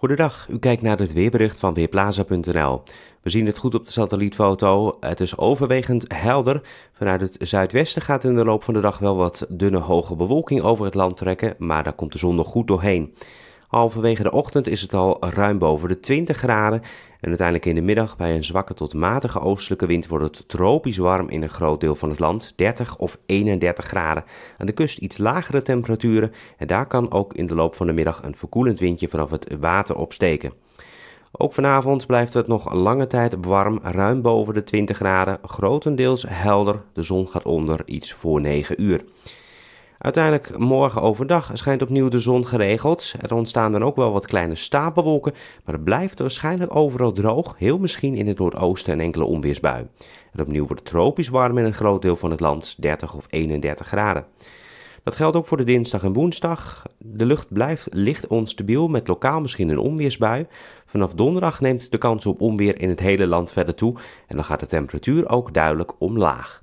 Goedendag, u kijkt naar het weerbericht van Weerplaza.nl. We zien het goed op de satellietfoto. Het is overwegend helder. Vanuit het zuidwesten gaat in de loop van de dag wel wat dunne hoge bewolking over het land trekken, maar daar komt de zon nog goed doorheen. Halverwege de ochtend is het al ruim boven de 20 graden en uiteindelijk in de middag bij een zwakke tot matige oostelijke wind wordt het tropisch warm in een groot deel van het land, 30 of 31 graden. Aan de kust iets lagere temperaturen en daar kan ook in de loop van de middag een verkoelend windje vanaf het water opsteken. Ook vanavond blijft het nog lange tijd warm, ruim boven de 20 graden, grotendeels helder, de zon gaat onder iets voor 9 uur. Uiteindelijk morgen overdag schijnt opnieuw de zon geregeld. Er ontstaan dan ook wel wat kleine stapelwolken, maar het blijft waarschijnlijk overal droog, heel misschien in het noordoosten en enkele onweersbui. En opnieuw wordt het tropisch warm in een groot deel van het land, 30 of 31 graden. Dat geldt ook voor de dinsdag en woensdag. De lucht blijft licht onstabiel met lokaal misschien een onweersbui. Vanaf donderdag neemt de kans op onweer in het hele land verder toe en dan gaat de temperatuur ook duidelijk omlaag.